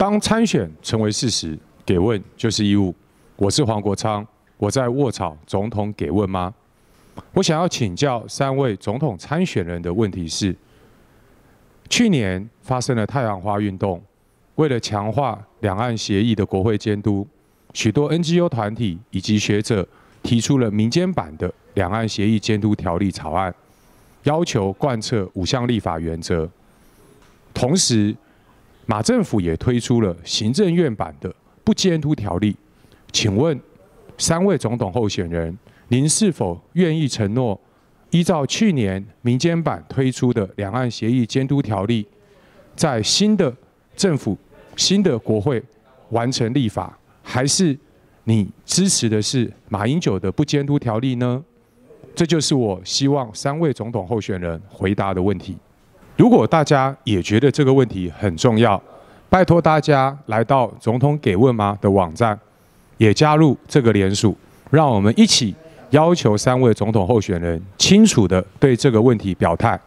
当参选成为事实，给问就是义务。我是黄国昌，我在卧草总统给问吗？我想要请教三位总统参选人的问题是：去年发生了太阳花运动，为了强化两岸协议的国会监督，许多 NGO 团体以及学者提出了民间版的《两岸协议监督条例》草案，要求贯彻五项立法原则，同时。马政府也推出了行政院版的不监督条例，请问三位总统候选人，您是否愿意承诺依照去年民间版推出的两岸协议监督条例，在新的政府、新的国会完成立法，还是你支持的是马英九的不监督条例呢？这就是我希望三位总统候选人回答的问题。如果大家也觉得这个问题很重要，拜托大家来到总统给问吗的网站，也加入这个连署，让我们一起要求三位总统候选人清楚的对这个问题表态。